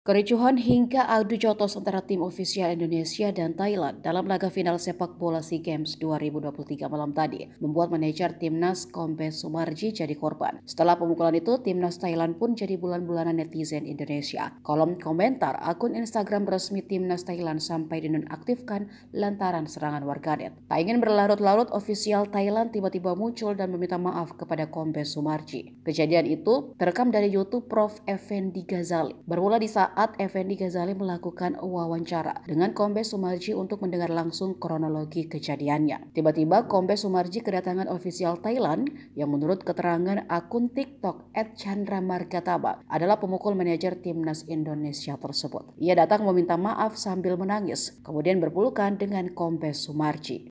Kericuhan hingga adu jotos antara tim ofisial Indonesia dan Thailand dalam laga final sepak bola SEA Games 2023 malam tadi membuat manajer timnas Kombes Sumarji jadi korban. Setelah pemukulan itu, timnas Thailand pun jadi bulan-bulanan netizen Indonesia. Kolom komentar akun Instagram resmi timnas Thailand sampai dinonaktifkan lantaran serangan warganet. Tak ingin berlarut-larut, ofisial Thailand tiba-tiba muncul dan meminta maaf kepada Kombes Sumarji. Kejadian itu terekam dari YouTube Prof. Effendi Ghazali. Bermula di saat saat Effendi Ghazali melakukan wawancara dengan Kombes Sumarji untuk mendengar langsung kronologi kejadiannya. Tiba-tiba Kombes Sumarji kedatangan ofisial Thailand yang menurut keterangan akun TikTok @chandra Margataba adalah pemukul manajer timnas Indonesia tersebut. Ia datang meminta maaf sambil menangis, kemudian berpelukan dengan Kombes Sumarji.